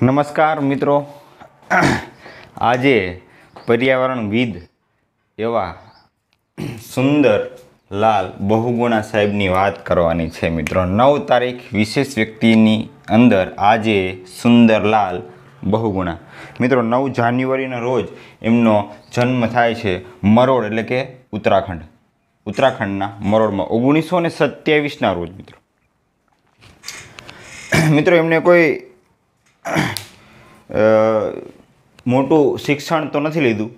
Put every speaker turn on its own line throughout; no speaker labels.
નમસ્કાર મિત્રો આજે પર્યાવરણવિદ એવા સુંદર લાલ બહુગુણા સાહેબની વાત કરવાની છે મિત્રો નવ તારીખ વિશેષ વ્યક્તિની અંદર આજે સુંદરલાલ બહુગુણા મિત્રો નવ જાન્યુઆરીના રોજ એમનો જન્મ થાય છે મરોડ એટલે કે ઉત્તરાખંડ ઉત્તરાખંડના મરોડમાં ઓગણીસો ને સત્યાવીસના રોજ મિત્રો મિત્રો એમને કોઈ મોટું શિક્ષણ તો નથી લીધું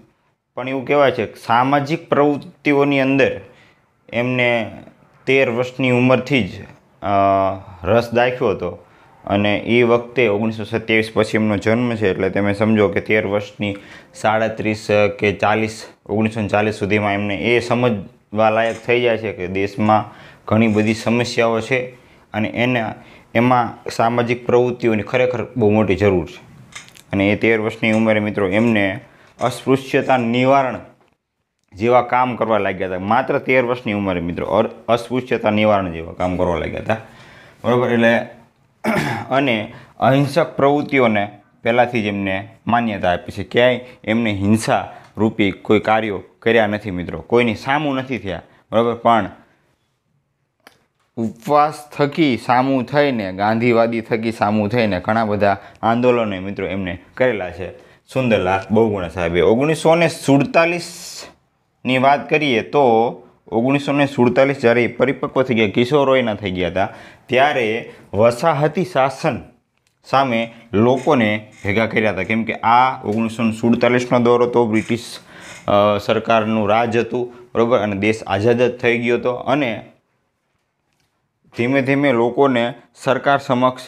પણ એવું કહેવાય છે કે સામાજિક પ્રવૃત્તિઓની અંદર એમને તેર વર્ષની ઉંમરથી જ રસ દાખ્યો હતો અને એ વખતે ઓગણીસો સત્યાવીસ પછી એમનો જન્મ છે એટલે તમે સમજો કે તેર વર્ષની સાડત્રીસ કે ચાલીસ ઓગણીસો ચાલીસ સુધીમાં એમને એ સમજવા લાયક થઈ જાય છે કે દેશમાં ઘણી બધી સમસ્યાઓ છે અને એના એમાં સામાજિક પ્રવૃત્તિઓની ખરેખર બહુ મોટી જરૂર છે અને એ તેર વર્ષની ઉંમરે મિત્રો એમને અસ્પૃશ્યતા નિવારણ જેવા કામ કરવા લાગ્યા હતા માત્ર તેર વર્ષની ઉંમરે મિત્રો અસ્પૃશ્યતા નિવારણ જેવા કામ કરવા લાગ્યા હતા બરાબર એટલે અને અહિંસક પ્રવૃત્તિઓને પહેલાંથી જ એમને માન્યતા આપી છે ક્યાંય એમને હિંસા રૂપી કોઈ કાર્યો કર્યા નથી મિત્રો કોઈની સામું નથી થયા બરાબર પણ ઉપવાસ થકી સામું થઈને ગાંધીવાદી થકી સામું થઈને ઘણા બધા આંદોલનો મિત્રો એમને કરેલા છે સુંદરલાલ બહુગુણા સાહેબે ઓગણીસો ને સુડતાલીસની વાત કરીએ તો ઓગણીસો ને સુડતાલીસ જ્યારે પરિપક્વ થઈ ગયા કિશોરોયના થઈ ગયા હતા ત્યારે વસાહતી શાસન સામે લોકોને ભેગા કર્યા હતા કેમકે આ ઓગણીસો સુડતાલીસનો દોર હતો બ્રિટિશ સરકારનું રાજ હતું બરાબર અને દેશ આઝાદ જ થઈ ગયો હતો અને ધીમે ધીમે લોકોને સરકાર સમક્ષ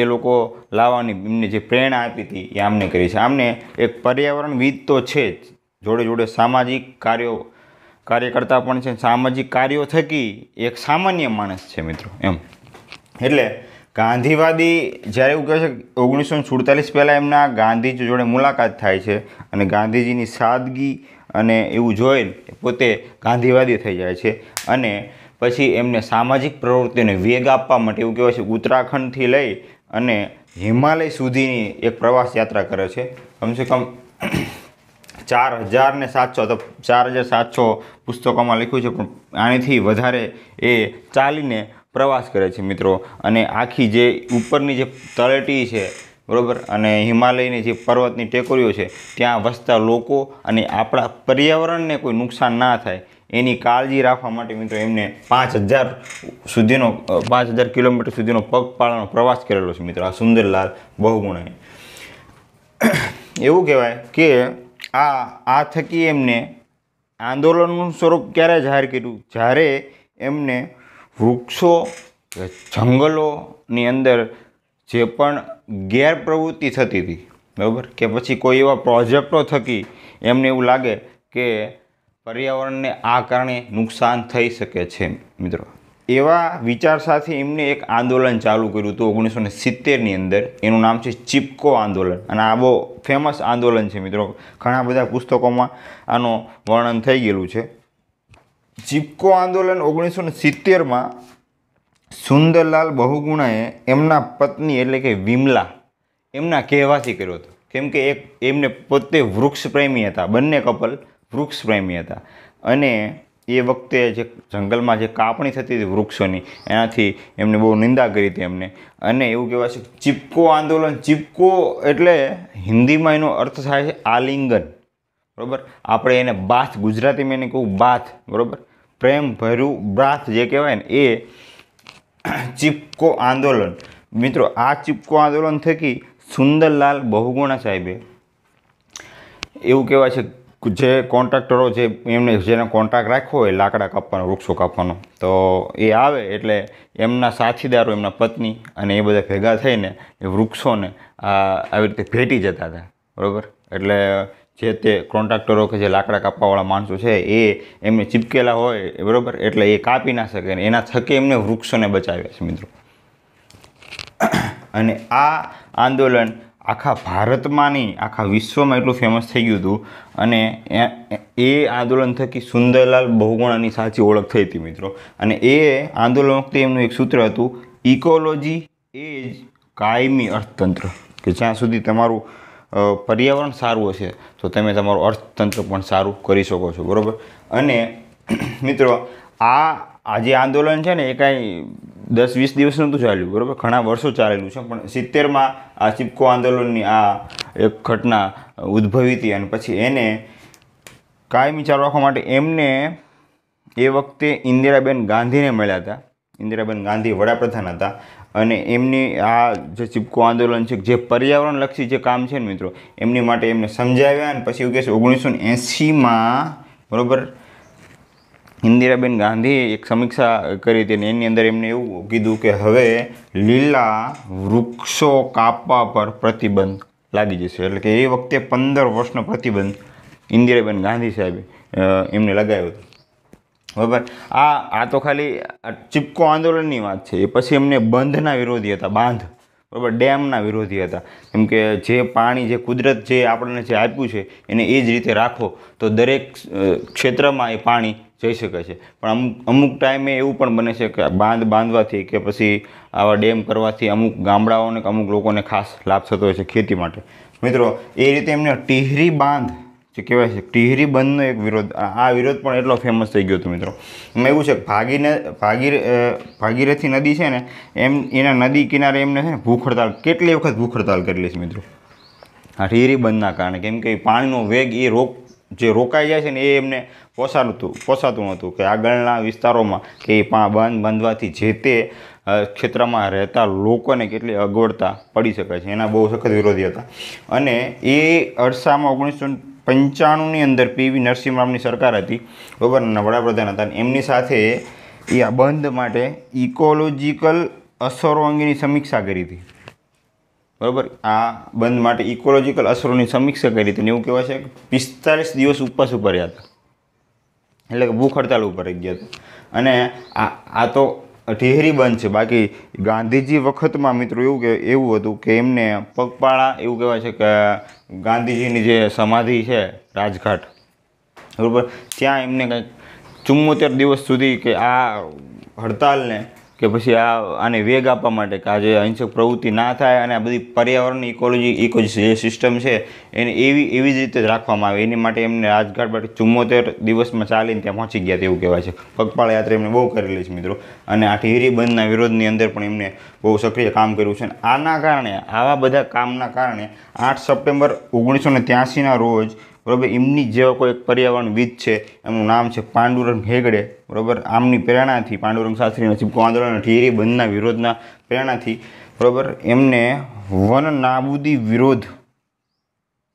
એ લોકો લાવવાની એમને જે પ્રેરણા આપી હતી એ આમને કરી છે આમને એક પર્યાવરણવિદ તો છે જ જોડે જોડે સામાજિક કાર્યો કાર્યકર્તા પણ છે સામાજિક કાર્યો થકી એક સામાન્ય માણસ છે મિત્રો એમ એટલે ગાંધીવાદી જ્યારે એવું કહે છે ઓગણીસો સુડતાલીસ પહેલાં એમના ગાંધીજી જોડે મુલાકાત થાય છે અને ગાંધીજીની સાદગી અને એવું જોઈને પોતે ગાંધીવાદી થઈ જાય છે અને પછી એમને સામાજિક પ્રવૃત્તિને વેગ આપવા માટે એવું કહેવાય છે ઉત્તરાખંડથી લઈ અને હિમાલય સુધીની એક પ્રવાસ યાત્રા કરે છે કમસે કમ ચાર હજાર ને સાતસો તો ચાર હજાર સાતસો પુસ્તકોમાં લખ્યું છે પણ આનાથી વધારે એ ચાલીને પ્રવાસ કરે છે મિત્રો અને આખી જે ઉપરની જે તળેટી છે બરાબર અને હિમાલયની જે પર્વતની ટેકરીઓ છે ત્યાં વસતા લોકો અને આપણા પર્યાવરણને કોઈ નુકસાન ના થાય એની કાળજી રાખવા માટે મિત્રો એમને પાંચ હજાર સુધીનો પાંચ હજાર કિલોમીટર સુધીનો પગપાળાનો પ્રવાસ કરેલો છે મિત્રો આ સુંદરલાલ બહુગુણાએ એવું કહેવાય કે આ આ થકી એમને આંદોલનનું સ્વરૂપ ક્યારે જાહેર કર્યું જ્યારે એમને વૃક્ષો જંગલોની અંદર જે પણ ગેરપ્રવૃત્તિ થતી હતી બરાબર કે પછી કોઈ એવા પ્રોજેક્ટો થકી એમને એવું લાગે કે પર્યાવરણને આ કારણે નુકસાન થઈ શકે છે મિત્રો એવા વિચાર સાથે એમને એક આંદોલન ચાલુ કર્યું હતું ઓગણીસો ને સિત્તેરની અંદર એનું નામ છે ચિપકો આંદોલન અને આ બહુ ફેમસ આંદોલન છે મિત્રો ઘણા બધા પુસ્તકોમાં આનું વર્ણન થઈ ગયેલું છે ચિપકો આંદોલન ઓગણીસો ને સિત્તેરમાં સુંદરલાલ બહુગુણાએ એમના પત્ની એટલે કે વિમલા એમના કહેવાથી કર્યો હતો કેમ કે એક એમને પોતે વૃક્ષ પ્રેમી હતા બંને કપલ વૃક્ષપ્રેમી હતા અને એ વખતે જે જંગલમાં જે કાપણી થતી હતી વૃક્ષોની એનાથી એમને બહુ નિંદા કરી હતી એમને અને એવું કહેવાય છે ચીપકો આંદોલન ચીપકો એટલે હિન્દીમાં એનો અર્થ થાય છે આલિંગન બરાબર આપણે એને બાથ ગુજરાતીમાં એને કહું બાથ બરાબર પ્રેમ ભર્યું બ્રાથ જે કહેવાય ને એ ચીપકો આંદોલન મિત્રો આ ચીપકો આંદોલન થકી સુંદરલાલ બહુગુણા સાહેબે એવું કહેવાય છે જે કોન્ટ્રાક્ટરો જે એમને જેને કોન્ટ્રાક્ટ રાખ્યો હોય લાકડા કાપવાનો વૃક્ષો કાપવાનો તો એ આવે એટલે એમના સાથીદારો એમના પત્ની અને એ બધા ભેગા થઈને એ વૃક્ષોને આવી રીતે ભેટી જતા હતા બરાબર એટલે જે તે કોન્ટ્રાક્ટરો કે જે લાકડા કાપવાવાળા માણસો છે એ એમને ચીપકેલા હોય બરાબર એટલે એ કાપી ના શકે ને એના થકી એમને વૃક્ષોને બચાવ્યા છે મિત્રો અને આ આંદોલન આખા ભારતમાં નહીં આખા વિશ્વમાં એટલું ફેમસ થઈ ગયું હતું અને એ આંદોલન થકી સુંદરલાલ બહુગુણાની સાચી ઓળખ થઈ હતી મિત્રો અને એ આંદોલન વખતે એમનું એક સૂત્ર હતું ઇકોલોજી એ જ કાયમી અર્થતંત્ર કે જ્યાં સુધી તમારું પર્યાવરણ સારું હશે તો તમે તમારું અર્થતંત્ર પણ સારું કરી શકો છો બરાબર અને મિત્રો આ આ જે આંદોલન છે ને એ કાંઈ દસ વીસ દિવસનું તો ચાલ્યું બરાબર ઘણા વર્ષો ચાલેલું છે પણ સિત્તેરમાં આ ચીપકો આંદોલનની આ એક ઘટના ઉદ્ભવી હતી અને પછી એને કાયમી ચાલુ રાખવા માટે એમને એ વખતે ઇન્દિરાબેન ગાંધીને મળ્યા હતા ઇન્દિરાબેન ગાંધી વડાપ્રધાન હતા અને એમની આ જે ચીપકો આંદોલન છે જે પર્યાવરણલક્ષી જે કામ છે ને મિત્રો એમની માટે એમને સમજાવ્યા અને પછી એવું કહેશે ઓગણીસો એંસીમાં બરાબર ઇન્દિરાબેન ગાંધીએ એક સમીક્ષા કરી હતી અને એની અંદર એમને એવું કીધું કે હવે લીલા વૃક્ષો કાપવા પર પ્રતિબંધ લાગી જશે એટલે કે એ વખતે પંદર વર્ષનો પ્રતિબંધ ઇન્દિરાબેન ગાંધી સાહેબે એમને લગાવ્યો હતો બરાબર આ આ તો ખાલી ચિપકો આંદોલનની વાત છે એ પછી એમને બંધના વિરોધી હતા બાંધ બરાબર ડેમના વિરોધી હતા કેમ કે જે પાણી જે કુદરત જે આપણને જે આપ્યું છે એને એ જ રીતે રાખો તો દરેક ક્ષેત્રમાં એ પાણી જઈ શકે છે પણ અમુક અમુક ટાઈમે એવું પણ બને છે કે બાંધ બાંધવાથી કે પછી આવા ડેમ કરવાથી અમુક ગામડાઓને કે અમુક લોકોને ખાસ લાભ થતો હોય છે ખેતી માટે મિત્રો એ રીતે એમને ટીહરી બાંધ જે કહેવાય છે ટીહરી બંધનો એક વિરોધ આ વિરોધ પણ એટલો ફેમસ થઈ ગયો હતો મિત્રો એમાં એવું છે ભાગીને ભાગીર ભાગીરથી નદી છે ને એમ એના નદી કિનારે એમને છે ને ભૂખ હડતાલ કેટલી વખત ભૂખ હડતાલ કરેલી છે મિત્રો આ ટીહરી બંધના કારણે કેમ કે પાણીનો વેગ એ રોક જે રોકાઈ જાય છે ને એ એમને પોસાતું પોસાતું હતું કે આગળના વિસ્તારોમાં કે એ બંધ બાંધવાથી જે તે ક્ષેત્રમાં રહેતા લોકોને કેટલી અગવડતા પડી શકે છે એના બહુ સખત વિરોધી હતા અને એ અરસામાં ઓગણીસો પંચાણુંની અંદર પીવી નરસિંહ રામની સરકાર હતી બરોબર વડાપ્રધાન હતા એમની સાથે એ આ બંધ માટે ઇકોલોજીકલ અસરો અંગેની સમીક્ષા કરી હતી બરાબર આ બંધ માટે ઇકોલોજીકલ અસરોની સમીક્ષા કરી હતી એવું કહેવાય છે કે પિસ્તાલીસ દિવસ ઉપવાસ ઉપર રહ્યા હતા એટલે કે ભૂખ હડતાલ ઉપર રહી ગયા હતા અને આ આ તો ઢેરી બંધ છે બાકી ગાંધીજી વખતમાં મિત્રો એવું કે એવું હતું કે એમને પગપાળા એવું કહેવાય છે કે ગાંધીજીની જે સમાધિ છે રાજઘાટ બરાબર ત્યાં એમને કંઈક ચુમ્મોતેર દિવસ સુધી કે આ હડતાલને કે પછી આ આને વેગ આપવા માટે કે આજે અહિંસક પ્રવૃત્તિ ના થાય અને આ બધી પર્યાવરણની ઇકોલોજી ઇકો જે સિસ્ટમ છે એને એવી એવી જ રીતે રાખવામાં આવે એની માટે એમને રાજઘાટ માટે ચુમ્મોતેર દિવસમાં ચાલીને ત્યાં પહોંચી ગયા તેવું કહેવાય છે પગપાળ યાત્રા એમને બહુ કરેલી છે મિત્રો અને આ ઢીરી બંધના વિરોધની અંદર પણ એમને બહુ સક્રિય કામ કર્યું છે આના કારણે આવા બધા કામના કારણે આઠ સપ્ટેમ્બર ઓગણીસો ને ત્યાસીના રોજ બરાબર એમની જેવા કોઈ એક પર્યાવરણવિદ છે એમનું નામ છે પાંડુરંગ હેગડે બરાબર આમની પ્રેરણાથી પાંડુરંગ શાસ્ત્રીના ચીપકો આંદોલન ઢીરી બંધના વિરોધના પ્રેરણાથી બરાબર એમને વન નાબૂદી વિરોધ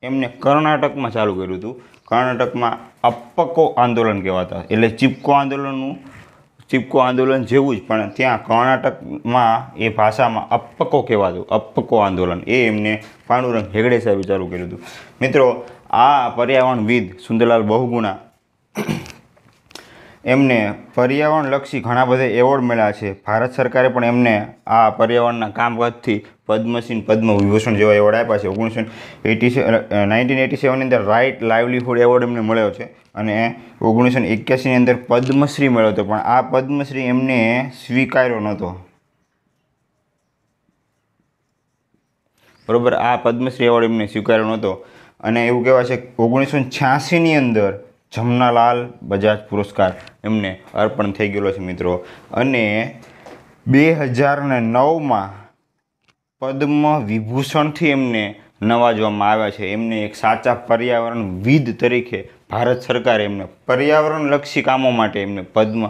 એમને કર્ણાટકમાં ચાલુ કર્યું હતું કર્ણાટકમાં અપકો આંદોલન કહેવાતા એટલે ચીપકો આંદોલનનું ચીપકો આંદોલન જેવું જ પણ ત્યાં કર્ણાટકમાં એ ભાષામાં અપકો કહેવાતું અપકો આંદોલન એ એમને પાંડુરંગ હેગડે સાહેબે ચાલુ કર્યું હતું મિત્રો આ પર્યાવરણવિદ સુંદરલાલ બહુગુણા એમને પર્યાવરણલક્ષી ઘણા બધા એવોર્ડ મળ્યા છે ભારત સરકારે પણ એમને આ પર્યાવરણના કામકાજથી પદ્મસિંહ પદ્મ વિભૂષણ જેવા એવોર્ડ આપ્યા છે ઓગણીસો એટી નાઇન્ટીન એટી સેવનની અંદર રાઇટ લાઇવલીહુડ એવોર્ડ એમને મળ્યો છે અને ઓગણીસો એક્યાસીની અંદર પદ્મશ્રી મળ્યો હતો પણ આ પદ્મશ્રી એમને સ્વીકાર્યો નહોતો બરોબર આ પદ્મશ્રી એવોર્ડ એમને સ્વીકાર્યો નહોતો અને એવું કહેવાય છે ઓગણીસો છ્યાસીની અંદર જમનાલાલ બજાજ પુરસ્કાર એમને અર્પણ થઈ ગયેલો છે મિત્રો અને બે હજાર નવમાં પદ્મ વિભૂષણથી એમને નવાજવામાં આવ્યા છે એમને એક સાચા પર્યાવરણવિદ તરીકે ભારત સરકારે એમને પર્યાવરણલક્ષી કામો માટે એમને પદ્મ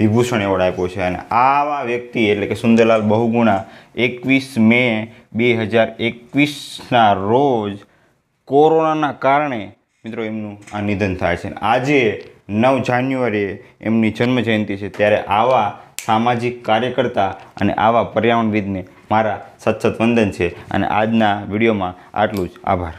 વિભૂષણ એવોર્ડ આપ્યો છે અને આવા વ્યક્તિ એટલે કે સુંદરલાલ બહુગુણા એકવીસ મે બે હજાર એકવીસના રોજ કોરોનાના કારણે મિત્રો એમનું આ નિધન થાય છે આજે નવ જાન્યુઆરીએ એમની જન્મજયંતિ છે ત્યારે આવા સામાજિક કાર્યકર્તા અને આવા પર્યાવરણવિદને મારા સતસત વંદન છે અને આજના વિડીયોમાં આટલું જ આભાર